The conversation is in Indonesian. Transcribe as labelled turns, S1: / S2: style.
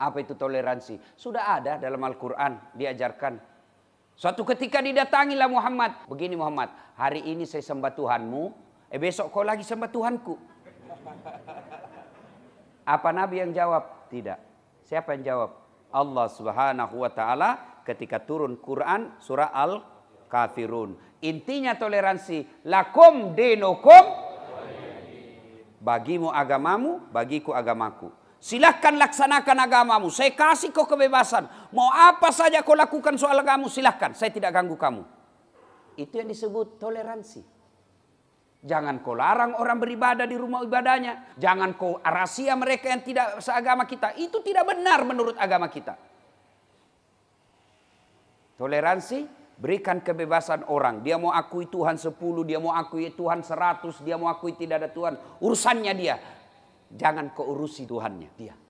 S1: Apa itu toleransi? Sudah ada dalam Al-Quran diajarkan. Suatu ketika didatangilah Muhammad. Begini Muhammad, hari ini saya sembah Tuhanmu, eh besok kau lagi sembah Tuhanku. Apa Nabi yang jawab? Tidak. Siapa yang jawab? Allah Subhanahu wa taala ketika turun Quran surah Al-Kafirun. Intinya toleransi, lakum dinukum bagimu agamamu, bagiku agamaku. Silahkan laksanakan agamamu. Saya kasih kau kebebasan. Mau apa saja kau lakukan soal agamamu, silahkan. Saya tidak ganggu kamu. Itu yang disebut toleransi. Jangan kau larang orang beribadah di rumah ibadahnya. Jangan kau rahasia mereka yang tidak seagama kita. Itu tidak benar menurut agama kita. Toleransi, berikan kebebasan orang. Dia mau akui Tuhan sepuluh, dia mau akui Tuhan seratus, dia mau akui tidak ada Tuhan. Urusannya dia jangan keurusi Tuhannya dia.